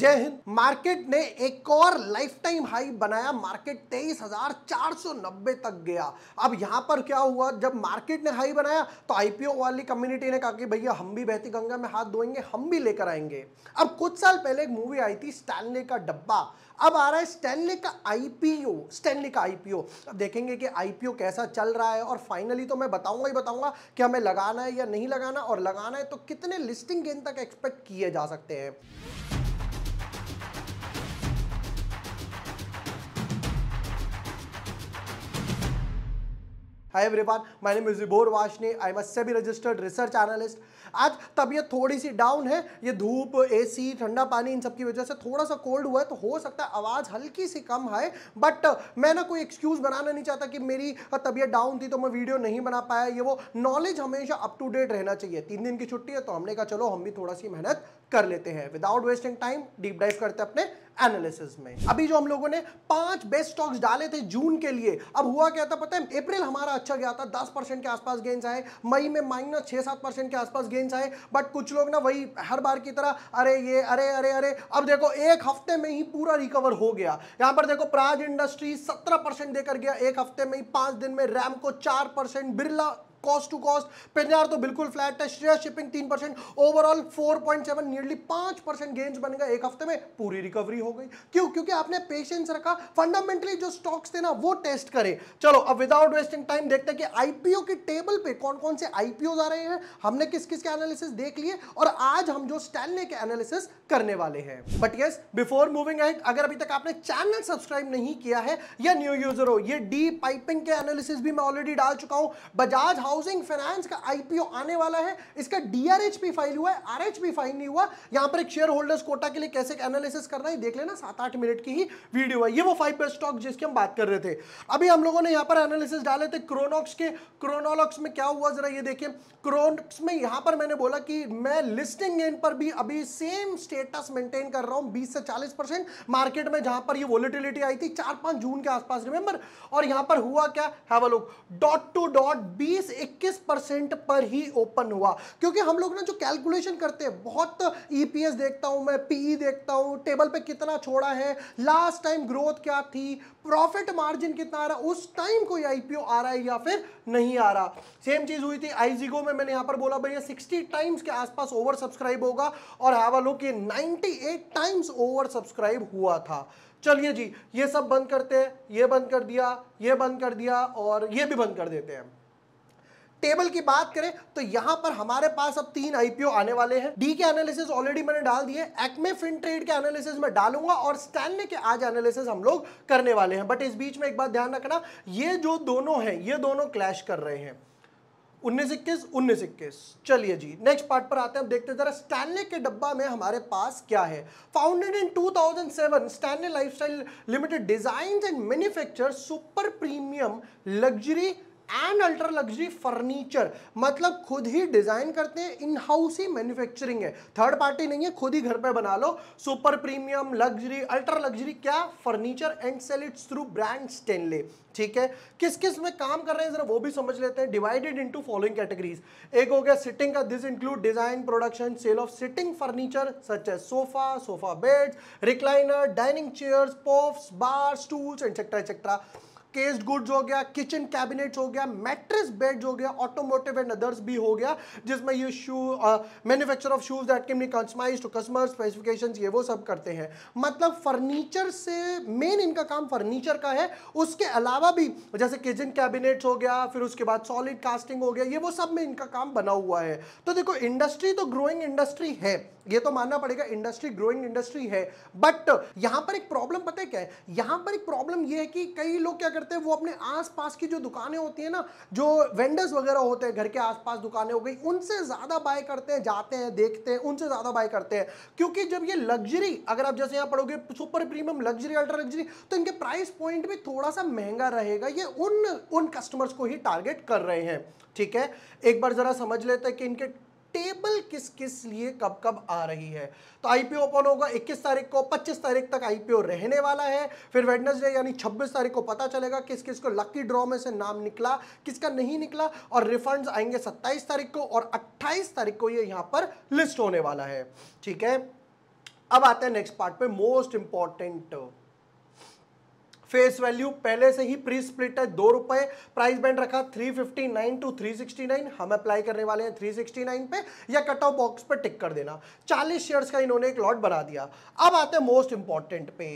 जय हिंद मार्केट ने एक और लाइफ टाइम हाई बनाया मार्केट तेईस हजार चार सौ नब्बे तक गया अब यहां पर क्या हुआ जब मार्केट ने हाई बनाया तो आईपीओ वाली कम्युनिटी ने कहा कि भैया हम भी बहती गंगा में हाथ धोएंगे हम भी लेकर आएंगे अब कुछ साल पहले एक मूवी आई थी स्टैनले का डब्बा अब आ रहा है स्टैनले का आईपीओ स्टैनले का आईपीओ अब देखेंगे कि आईपीओ कैसा चल रहा है और फाइनली तो मैं बताऊंगा ही बताऊंगा कि हमें लगाना है या नहीं लगाना और लगाना है तो कितने लिस्टिंग गेंद तक एक्सपेक्ट किए जा सकते हैं hi everyone my name is Vashni I must say भी रजिस्टर्ड रिसर्च एनालिस्ट आज तबीयत थोड़ी सी डाउन है ये धूप एसी ठंडा पानी इन सब की वजह से थोड़ा सा कोल्ड हुआ है तो हो सकता है आवाज़ हल्की सी कम है बट मैं ना कोई एक्सक्यूज़ बनाना नहीं चाहता कि मेरी तबीयत डाउन थी तो मैं वीडियो नहीं बना पाया ये वो नॉलेज हमेशा अप टू डेट रहना चाहिए तीन दिन की छुट्टी है तो हमने कहा चलो हम भी थोड़ा सी मेहनत कर लेते हैं without wasting time deep dive करते अपने एनालिसिस में अभी जो हम लोगों ने पांच बेस्ट स्टॉक्स डाले थे जून के लिए अब हुआ क्या था पता है अप्रैल हमारा अच्छा गया था दस परसेंट के आसपास गेंस आए मई में माइनस छह सात परसेंट के आसपास गेंस आए बट कुछ लोग ना वही हर बार की तरह अरे ये अरे अरे अरे अब देखो एक हफ्ते में ही पूरा रिकवर हो गया यहां पर देखो प्राज इंडस्ट्री सत्रह परसेंट देकर गया एक हफ्ते में ही पांच दिन में रैम को चार percent Birla cost to cost Penar तो बिल्कुल फ्लैट है श्रेय शिपिंग तीन percent overall four point seven nearly पांच परसेंट गेंस बन गए एक हफ्ते में पूरी रिकवरी हो गई क्यों क्योंकि आपने पेशेंस रखा फंडामेंटली जो स्टॉक्स थे ना वो टेस्ट करे चलो अब विदाउट वेस्टिंग टाइम देखते हैं कि आईपीओ के टेबल पे कौन कौन से आईपीओ आ रहे हैं हमने किस किस के एनालिसिस देख लिए और आज हम जो स्टैनले के एनालिसिस करने वाले हैं but yes before moving ahead अगर अभी तक आपने चैनल सब्सक्राइब नहीं किया है या न्यू यूजर हो ये डी पाइपिंग के एनालिसिस भी मैं ऑलरेडी डाल चुका हूं बजाज हाउस हाउसिंग फाइनेंस का आईपीओ आने वाला है इसका डीआरएच भी फाइल हुआ है आरएच भी फाइल नहीं हुआ यहां पर एक शेयर होल्डर्स कोटा के लिए कैसे एनालिसिस करना है देख लेना सात आठ मिनट की ही वीडियो है ये वो फाइव स्टॉक जिसकी हम बात कर रहे थे अभी हम लोगों ने यहां पर एनालिसिस डाले थे क्रोनॉक्स के क्रोनोलॉक्स में क्या हुआ जरा ये देखें क्रोनॉक्स में यहां पर मैंने बोला कि मैं लिस्टिंग गेन पर भी अभी सेम स्टेटस मेंटेन कर रहा हूं बीस से चालीस परसेंट मार्केट में जहां पर ये वोलेटिलिटी आई थी चार पांच जून के आसपास रिमेंबर और यहां पर हुआ क्या have look dot two dot बीस 21 परसेंट पर ही ओपन हुआ क्योंकि हम लोग ना जो कैलकुलेशन करते हैं बहुत ईपीएस e देखता हूं मैं पीई e देखता हूं टेबल पे कितना छोड़ा है लास्ट टाइम ग्रोथ क्या थी प्रॉफिट मार्जिन कितना आ रहा उस टाइम कोई आईपीओ आ रहा है या फिर नहीं आ रहा सेम चीज हुई थी आईजीगो में मैंने यहां पर बोला भैया सिक्सटी टाइम्स के आसपास ओवर सब्सक्राइब होगा और हैवालो के 98 टाइम्स ओवर सब्सक्राइब हुआ था चलिए जी ये सब बंद करते हैं ये बंद कर दिया ये बंद कर दिया और ये भी बंद कर देते हैं टेबल की बात करें तो यहां पर हमारे पास अब तीन आईपीओ आने वाले हैं डी के एनालिसिस ऑलरेडी मैंने डाल दिए एक्मे फिन ट्रेड के एनालिसिस में डालूंगा और स्टैनले के आज एनालिसिस हम लोग करने वाले हैं बट इस बीच में एक बात ध्यान रखना ये जो दोनों हैं ये दोनों क्लैश कर रहे हैं उन्नीस इक्कीस उन्नीस इक्कीस चलिए जी नेक्स्ट पार्ट पर आते हैं अब देखते हैं जरा स्टैनले के डब्बा में हमारे पास क्या है founded in 2007 Stanley lifestyle limited design and manufacture super premium luxury and ultra luxury furniture मतलब खुद ही डिज़ाइन करते हैं इन हाउस ही मैन्युफैक्चरिंग है थर्ड पार्टी नहीं है खुद ही घर पर बना लो super premium luxury ultra luxury क्या furniture and sell its through brand Stanley ठीक है किस किस में काम कर रहे हैं जरा वो भी समझ लेते हैं डिवाइडेड इनटू फॉलोइंग कैटेगरीज एक हो गया सिटिंग का this include design production sale of sitting furniture such as sofa sofa beds recliner dining chairs poufs bar stools and etcetera etcetera cased goods हो गया किचन कैबिनेट्स हो गया matrix beds हो गया ऑटोमोटिव एंड अदर्स भी हो गया जिसमें ये shoe manufacture of shoes that can be customise to customer specifications ये वो सब करते हैं मतलब फर्नीचर से मेन इनका काम फर्नीचर का है उसके अलावा भी जैसे किचन कैबिनेट्स हो गया फिर उसके बाद सॉलिड कास्टिंग हो गया ये वो सब में इनका काम बना हुआ है तो देखो इंडस्ट्री तो ग्रोइंग इंडस्ट्री है ये तो मानना पड़ेगा इंडस्ट्री ग्रोइंग इंडस्ट्री है बट यहां पर एक प्रॉब्लम पता है क्या है यहां पर एक प्रॉब्लम ये है कि कई लोग क्या करते हैं वो अपने आसपास की जो दुकानें होती हैं ना जो वेंडर्स वगैरह होते हैं घर के आसपास दुकानें हो गई उनसे ज़्यादा बाय करते हैं जाते हैं देखते हैं उनसे ज़्यादा बाय करते हैं क्योंकि जब ये लग्जरी अगर आप जैसे यहाँ पढ़ोगे super premium luxury ultra luxury तो इनके प्राइस पॉइंट भी थोड़ा सा महंगा रहेगा ये उन उन कस्टमर्स को ही टारगेट कर रहे हैं ठीक है एक बार ज़रा समझ लेते हैं कि इनके टेबल किस किस लिए कब कब आ रही है तो आईपीओ ओपन होगा 21 तारीख को 25 तारीख तक आईपीओ रहने वाला है फिर वेडनेसडे यानी 26 तारीख को पता चलेगा किस किस को लकी ड्रॉ में से नाम निकला किसका नहीं निकला और रिफंड्स आएंगे 27 तारीख को और 28 तारीख को ये यहां पर लिस्ट होने वाला है ठीक है अब आते हैं नेक्स्ट पार्ट पे मोस्ट इंपॉर्टेंट फेस वैल्यू पहले से ही प्री स्प्लिट है दो रुपए प्राइस बैंड रखा 359 टू 369 हम अप्लाई करने वाले हैं 369 पे या कट ऑफ बॉक्स पे टिक कर देना 40 शेयर्स का इन्होंने एक लॉट बना दिया अब आते हैं मोस्ट इंपॉर्टेंट पे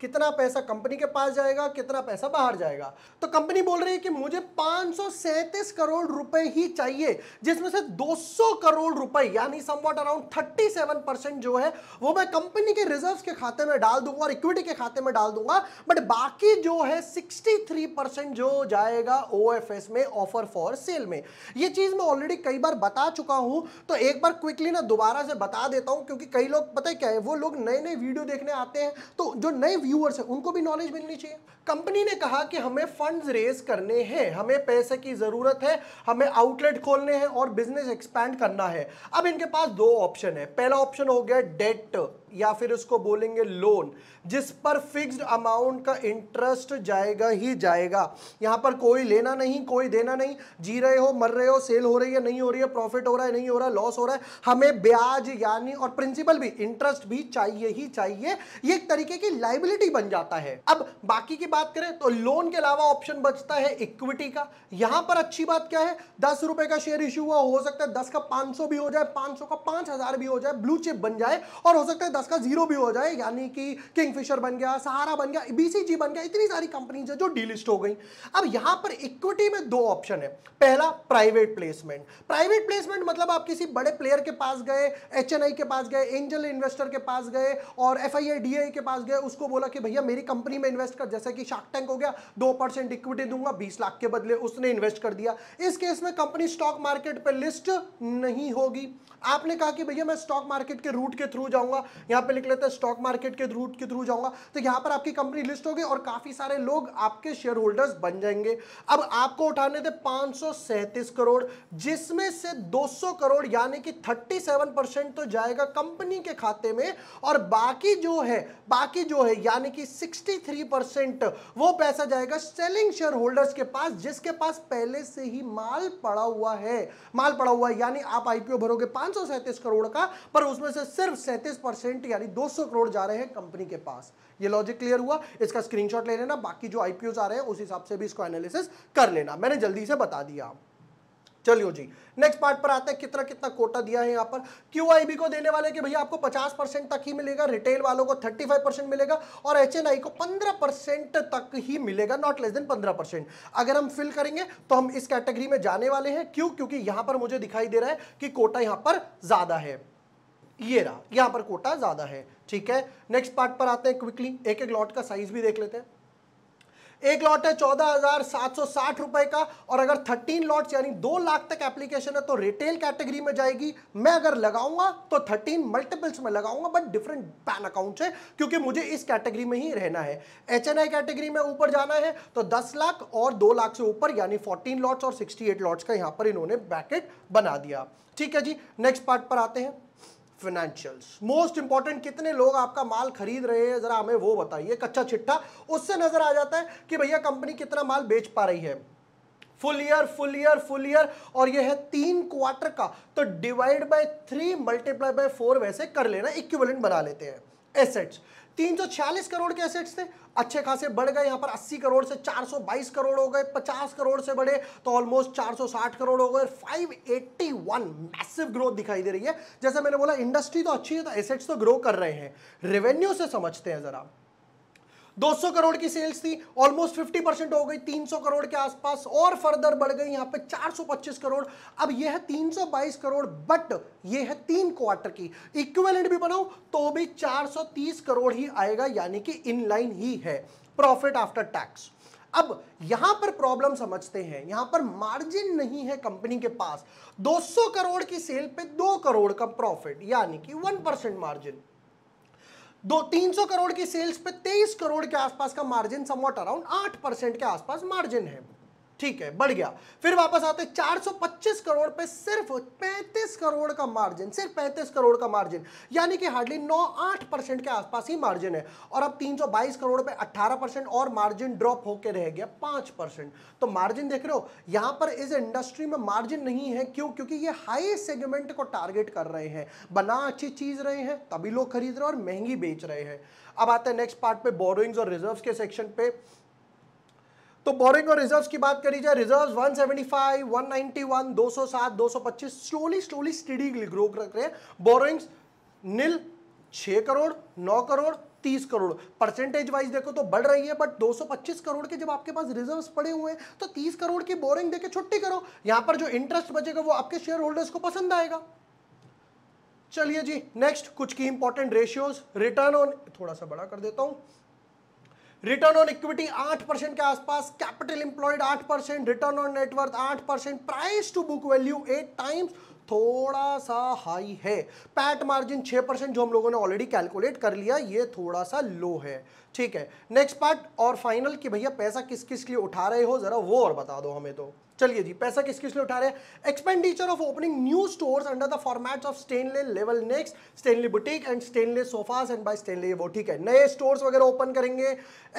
कितना पैसा कंपनी के पास जाएगा कितना पैसा बाहर जाएगा तो कंपनी बोल रही है कि मुझे पांच करोड़ रुपए ही चाहिए जिसमें से 200 करोड़ रुपए यानी समवॉट अराउंड 37 परसेंट जो है वो मैं कंपनी के रिजर्व्स के खाते में डाल दूंगा और इक्विटी के खाते में डाल दूंगा बट बाकी जो है 63 जो जाएगा ओ में ऑफर फॉर सेल में यह चीज़ मैं ऑलरेडी कई बार बता चुका हूं तो एक बार क्विकली ना दोबारा से बता देता हूं क्योंकि कई लोग पता है क्या है वो लोग नए नए वीडियो देखने आते हैं तो जो नए व्यूअर्स हैं उनको भी नॉलेज मिलनी चाहिए कंपनी ने कहा कि हमें फंड्स रेज करने हैं हमें पैसे की ज़रूरत है हमें आउटलेट खोलने हैं और बिजनेस एक्सपैंड करना है अब इनके पास दो ऑप्शन है पहला ऑप्शन हो गया डेट या फिर उसको बोलेंगे लोन जिस पर फिक्स्ड अमाउंट का इंटरेस्ट जाएगा ही जाएगा यहाँ पर कोई लेना नहीं कोई देना नहीं जी रहे हो मर रहे हो सेल हो रही है नहीं हो रही है प्रॉफिट हो रहा है नहीं हो रहा लॉस हो रहा है हमें ब्याज यानी और प्रिंसिपल भी इंटरेस्ट भी चाहिए ही चाहिए ये एक तरीके की लाइबिलिटी बन जाता है अब बाकी की बात करें तो लोन के अलावा ऑप्शन बचता है इक्विटी का यहां पर अच्छी बात क्या है दस रुपए का शेयर इश्यू हुआ हो सकता है दस का पांच भी हो जाए पांच का पांच भी हो जाए ब्लू चिप बन जाए और हो सकता है दस पचास का जीरो भी हो जाए यानी कि किंगफिशर बन गया सहारा बन गया बीसीजी बन गया इतनी सारी कंपनीज है जो डीलिस्ट हो गई अब यहां पर इक्विटी में दो ऑप्शन है पहला प्राइवेट प्लेसमेंट प्राइवेट प्लेसमेंट मतलब आप किसी बड़े प्लेयर के पास गए एच के पास गए एंजल इन्वेस्टर के पास गए और एफ आई के पास गए उसको बोला कि भैया मेरी कंपनी में इन्वेस्ट कर जैसे कि शार्क टैंक हो गया दो इक्विटी दूंगा बीस लाख के बदले उसने इन्वेस्ट कर दिया इस केस में कंपनी स्टॉक मार्केट पर लिस्ट नहीं होगी आपने कहा कि भैया मैं स्टॉक मार्केट के रूट के थ्रू जाऊंगा यहाँ पे लिख लेते हैं स्टॉक मार्केट के रूट के थ्रू जाऊंगा तो यहाँ पर आपकी कंपनी लिस्ट होगी और काफ़ी सारे लोग आपके शेयर होल्डर्स बन जाएंगे अब आपको उठाने थे पांच करोड़ जिसमें से 200 करोड़ यानी कि 37 परसेंट तो जाएगा कंपनी के खाते में और बाकी जो है बाकी जो है यानी कि 63 परसेंट वो पैसा जाएगा सेलिंग शेयर होल्डर्स के पास जिसके पास पहले से ही माल पड़ा हुआ है माल पड़ा हुआ है यानी आप आईपीओ भरोगे पाँच करोड़ का पर उसमें से सिर्फ सैंतीस परसेंट परसेंट यानी 200 करोड़ जा रहे हैं कंपनी के पास ये लॉजिक क्लियर हुआ इसका स्क्रीनशॉट ले लेना बाकी जो आईपीओ आ रहे हैं उस हिसाब से भी इसको एनालिसिस कर लेना मैंने जल्दी से बता दिया चलियो जी नेक्स्ट पार्ट पर आते हैं कितना कितना कोटा दिया है यहाँ पर क्यू को देने वाले कि भैया आपको 50 परसेंट तक ही मिलेगा रिटेल वालों को 35 परसेंट मिलेगा और एच को 15 परसेंट तक ही मिलेगा नॉट लेस देन 15 परसेंट अगर हम फिल करेंगे तो हम इस कैटेगरी में जाने वाले हैं क्यों क्योंकि यहां पर मुझे दिखाई दे रहा है कि कोटा यहां पर ज़्यादा है ये रहा यहां पर कोटा ज़्यादा है ठीक है नेक्स्ट पार्ट पर आते हैं क्विकली एक एक लॉट का साइज भी देख लेते हैं एक लॉट है चौदह हजार सात सौ साठ रुपए का और अगर थर्टीन लॉट यानी दो लाख तक एप्लीकेशन है तो रिटेल कैटेगरी में जाएगी मैं अगर लगाऊंगा तो थर्टीन मल्टीपल्स में लगाऊंगा बट डिफरेंट पैन अकाउंट है क्योंकि मुझे इस कैटेगरी में ही रहना है एच कैटेगरी में ऊपर जाना है तो दस लाख और दो लाख से ऊपर यानी फोर्टीन लॉट्स और सिक्सटी एट लॉट्स का यहां पर इन्होंने ब्रैकेट बना दिया ठीक है जी नेक्स्ट पार्ट पर आते हैं फाइनेंशियल्स मोस्ट इंपॉर्टेंट कितने लोग आपका माल खरीद रहे हैं ज़रा हमें वो बताइए कच्चा चिट्ठा उससे नज़र आ जाता है कि भैया कंपनी कितना माल बेच पा रही है full year full year full year और यह है तीन क्वार्टर का तो divide by three multiply by four वैसे कर लेना इक्विवेलेंट बना लेते हैं एसेट्स 346 करोड़ के एसेट्स थे अच्छे खासे बढ़ गए यहाँ पर 80 करोड़ से 422 करोड़ हो गए 50 करोड़ से बढ़े तो ऑलमोस्ट 460 करोड़ हो गए 581 मैसिव ग्रोथ दिखाई दे रही है जैसे मैंने बोला इंडस्ट्री तो अच्छी है तो एसेट्स तो ग्रो कर रहे हैं रेवेन्यू से समझते हैं जरा 200 करोड़ की सेल्स थी ऑलमोस्ट 50 परसेंट हो गई 300 करोड़ के आसपास और फर्दर बढ़ गई यहां पे 425 करोड़ अब यह है 322 करोड़ बट यह है तीन क्वार्टर की इक्विवेलेंट भी बनाओ तो भी 430 करोड़ ही आएगा यानी कि इनलाइन ही है प्रॉफिट आफ्टर टैक्स अब यहां पर प्रॉब्लम समझते हैं यहां पर मार्जिन नहीं है कंपनी के पास 200 करोड़ की सेल पे 2 करोड़ का प्रॉफिट यानी कि 1 परसेंट मार्जिन दो तीन सौ करोड़ की सेल्स पे तेईस करोड़ के आसपास का मार्जिन समवट अराउंड आठ परसेंट के आसपास मार्जिन है ठीक है बढ़ गया फिर वापस आते 425 करोड़ पे सिर्फ 35 करोड़ का मार्जिन सिर्फ 35 करोड़ का मार्जिन यानी कि हार्डली 9-8 परसेंट के आसपास ही मार्जिन है और अब 322 करोड़ पे 18 परसेंट और मार्जिन ड्रॉप होकर रह गया 5 परसेंट तो मार्जिन देख रहे हो यहां पर इस इंडस्ट्री में मार्जिन नहीं है क्यों क्योंकि ये हाई सेगमेंट को टारगेट कर रहे हैं बना अच्छी चीज रहे हैं तभी लोग खरीद रहे और महंगी बेच रहे हैं अब आते हैं नेक्स्ट पार्ट पे बोरोइंग्स और रिजर्व के सेक्शन पे तो बोरिंग और रिजर्व्स की बात करी जाए reserves 175, 191, 207, 225 slowly slowly steady grow कर रहे हैं borrowings nil 6 crore 9 crore 30 crore percentage wise देखो तो बढ़ रही है बट 225 करोड़ के जब आपके पास रिजर्व्स पड़े हुए हैं तो 30 करोड़ की बोरिंग देके छुट्टी करो यहां पर जो इंटरेस्ट बचेगा वो आपके शेयर होल्डर्स को पसंद आएगा चलिए जी नेक्स्ट कुछ की इंपॉर्टेंट रेशियोज रिटर्न ऑन थोड़ा सा बड़ा कर देता हूं रिटर्न ऑन इक्विटी 8 परसेंट के आसपास capital employed 8 percent return on net worth 8 percent price to book value 8 times थोड़ा सा हाई है पैट मार्जिन 6 परसेंट जो हम लोगों ने ऑलरेडी कैलकुलेट कर लिया ये थोड़ा सा लो है ठीक है नेक्स्ट पार्ट और फाइनल कि भैया पैसा किस किस लिए उठा रहे हो जरा वो और बता दो हमें तो चलिए जी पैसा किस किस लिए उठा रहे हैं expenditure of opening new stores under the format of Stanley level next Stanley boutique and Stanley sofas and by Stanley वो ठीक है नए स्टोर्स वगैरह ओपन करेंगे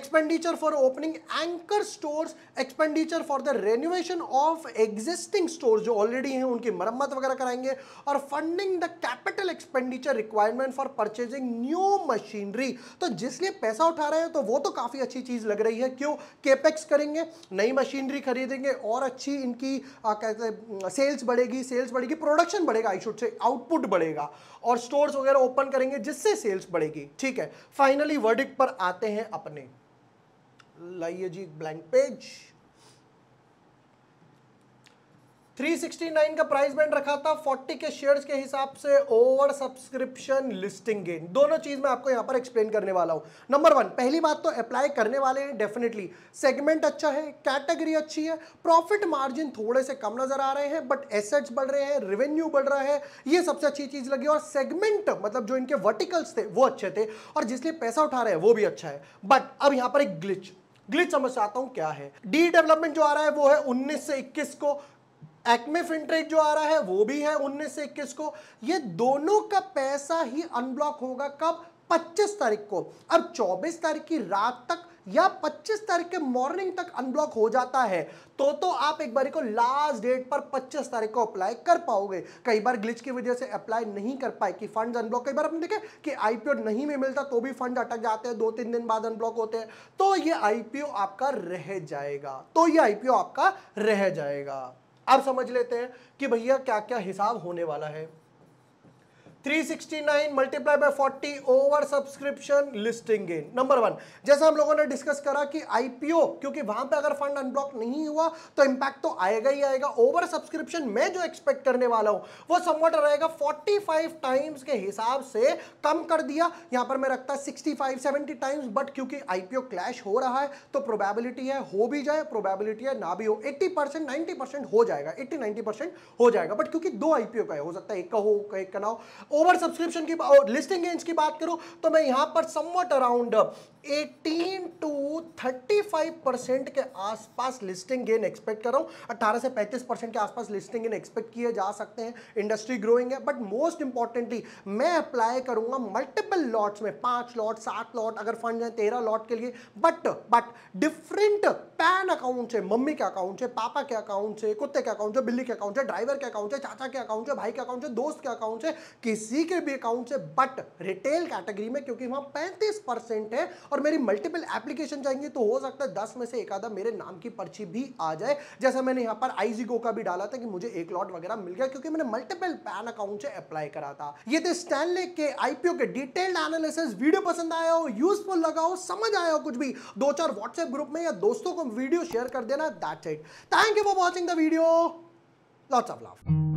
expenditure for opening anchor stores expenditure for the renovation of existing store जो already हैं उनकी मरम्मत वगैरह कराएंगे और funding the capital expenditure requirement for purchasing new machinery तो जिसलिए पैसा उठा उठा रहे हैं तो वो तो काफ़ी अच्छी चीज़ लग रही है क्यों केपेक्स करेंगे नई मशीनरी खरीदेंगे और अच्छी इनकी आ, कहते सेल्स बढ़ेगी सेल्स बढ़ेगी प्रोडक्शन बढ़ेगा आई शुड से आउटपुट बढ़ेगा और स्टोर्स वगैरह ओपन करेंगे जिससे सेल्स बढ़ेगी ठीक है फाइनली वर्डिक पर आते हैं अपने लाइए जी ब्लैंक पेज 369 का प्राइस बैंड रखा था 40 के शेयर्स के हिसाब से ओवर सब्सक्रिप्शन लिस्टिंग गेन दोनों चीज मैं आपको यहां पर एक्सप्लेन करने वाला हूं नंबर वन पहली बात तो अप्लाई करने वाले हैं डेफिनेटली सेगमेंट अच्छा है कैटेगरी अच्छी है प्रॉफिट मार्जिन थोड़े से कम नजर आ रहे हैं बट एसेट्स बढ़ रहे हैं रेवेन्यू बढ़ रहा है ये सबसे अच्छी चीज लगी और सेगमेंट मतलब जो इनके वर्टिकल्स थे वो अच्छे थे और जिसलिए पैसा उठा रहे हैं वो भी अच्छा है बट अब यहां पर एक ग्लिच ग्लिच समझ आता हूं क्या है डी डेवलपमेंट जो आ रहा है वो है 19 से 21 को एक्मेफिनट्रेट जो आ रहा है वो भी है उन्नीस से इक्कीस को ये दोनों का पैसा ही अनब्लॉक होगा कब 25 तारीख को अब 24 तारीख की रात तक या 25 तारीख के मॉर्निंग तक अनब्लॉक हो जाता है तो तो आप एक बार को लास्ट डेट पर 25 तारीख को अप्लाई कर पाओगे कई बार ग्लिच की वजह से अप्लाई नहीं कर पाए कि फंड्स अनब्लॉक कई बार आपने देखे कि आईपीओ नहीं में मिलता तो भी फंड अटक जाते हैं दो तीन दिन बाद अनब्लॉक होते हैं तो ये आईपीओ आपका रह जाएगा तो ये आईपीओ आपका रह जाएगा अब समझ लेते हैं कि भैया क्या क्या हिसाब होने वाला है 369 multiply by 40 over subscription listing gain number one जैसा हम लोगों ने डिस्कस करा कि आईपीओ क्योंकि वहां पे अगर फंड अनब्लॉक नहीं हुआ तो इंपैक्ट तो आएगा ही आएगा ओवर सब्सक्रिप्शन मैं जो एक्सपेक्ट करने वाला हूं वो समवट रहेगा 45 टाइम्स के हिसाब से कम कर दिया यहां पर मैं रखता 65 70 टाइम्स बट क्योंकि आईपीओ क्लैश हो रहा है तो प्रोबेबिलिटी है हो भी जाए प्रोबेबिलिटी है ना भी हो एट्टी परसेंट नाइन्टी हो जाएगा 80 90 हो जाएगा बट क्योंकि दो आईपीओ का है हो सकता है एक का हो एक का ना हो ओवर सब्सक्रिप्शन की लिस्टिंग गेंस की बात करूं तो मैं यहां पर समवट अराउंड 18 टू 35 परसेंट के आसपास लिस्टिंग गेन एक्सपेक्ट कर रहा हूं 18 से 35 परसेंट के आसपास लिस्टिंग गेन एक्सपेक्ट किए जा सकते हैं इंडस्ट्री ग्रोइंग है बट मोस्ट इंपॉर्टेंटली मैं अप्लाई करूंगा मल्टीपल लॉट्स में पांच लॉट सात लॉट अगर फंड है तेरह लॉट के लिए but but different PAN account है मम्मी के अकाउंट है पापा के अकाउंट है कुत्ते के अकाउंट है बिल्ली के अकाउंट है ड्राइवर के अकाउंट है चाचा के अकाउंट है भाई के अकाउंट है दोस्त के अकाउंट है किसी किसी के भी अकाउंट से बट रिटेल कैटेगरी में क्योंकि वहां पैंतीस परसेंट है और मेरी मल्टीपल एप्लीकेशन जाएंगे तो हो सकता है दस में से एक आधा मेरे नाम की पर्ची भी आ जाए जैसा मैंने यहां पर आईजीगो का भी डाला था कि मुझे एक लॉट वगैरह मिल गया क्योंकि मैंने मल्टीपल पैन अकाउंट से अप्लाई करा था ये थे स्टैनले के आईपीओ के डिटेल्ड एनालिसिस वीडियो पसंद आया हो यूजफुल लगा हो समझ आया हो कुछ भी दो चार व्हाट्सएप ग्रुप में या दोस्तों को वीडियो शेयर कर देना that's it thank you for watching the video lots of love